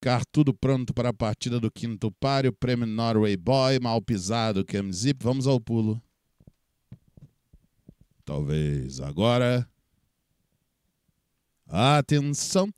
ficar tudo pronto para a partida do quinto páreo, prêmio Norway Boy, mal pisado, Camzip. Vamos ao pulo. Talvez agora. Atenção!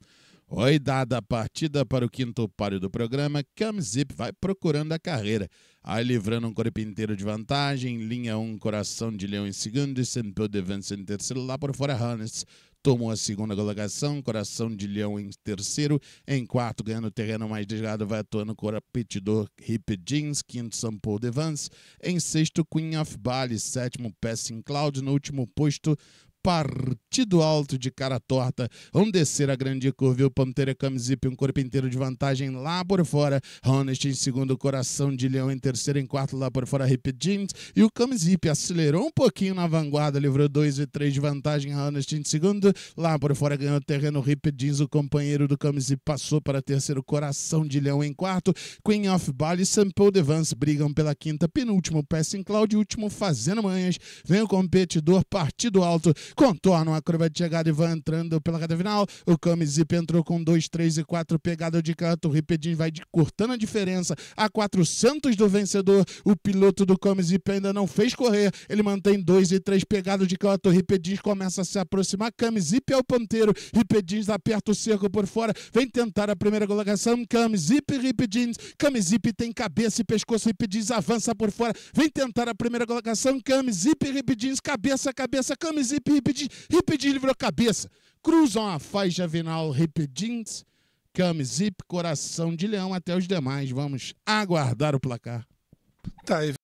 Oi, dada a partida para o quinto páreo do programa, Camzip vai procurando a carreira. Aí livrando um corpo inteiro de vantagem, linha 1, um, coração de leão em segundo e sendo de em terceiro, lá por fora Hannes tomou a segunda colocação, Coração de Leão em terceiro, em quarto ganhando terreno mais desgado vai atuando Corapetidor Hip Jeans, quinto Paul Devance, em sexto Queen of Bali, sétimo Passing Cloud, no último posto partido alto de cara torta. Vão descer a grande curva e o Pantera Camzip, um corpo inteiro de vantagem lá por fora. Honest em segundo, Coração de Leão em terceiro, em quarto lá por fora, Jeans. E o Camisip acelerou um pouquinho na vanguarda, livrou 2 e 3 de vantagem. Honest em segundo, lá por fora ganhou terreno, Jeans, O companheiro do Camisip, passou para terceiro, Coração de Leão em quarto. Queen of Bali e Sample Devance brigam pela quinta, penúltimo, Passing Cloud, último, Fazendo Manhas. Vem o competidor, partido alto contornam a curva de chegada e vão entrando pela reta final. O Kamizip entrou com 2, 3 e 4, pegada de canto. O Ripedin vai de, cortando a diferença a 400 do vencedor. O piloto do Kamizip ainda não fez correr. Ele mantém 2 e 3, pegada de canto. O Ripedins começa a se aproximar. Kamizip é o ponteiro. Ripedin aperta o cerco por fora. Vem tentar a primeira colocação. Kamizip, Ripedin. Kamizip tem cabeça e pescoço. Ripedin avança por fora. Vem tentar a primeira colocação. Kamizip, Ripedin. Cabeça, cabeça. Kamizip, repetir, repetir livrou a cabeça. Cruzam a faixa vinal, repetins, came zip, coração de leão até os demais. Vamos aguardar o placar. Tá,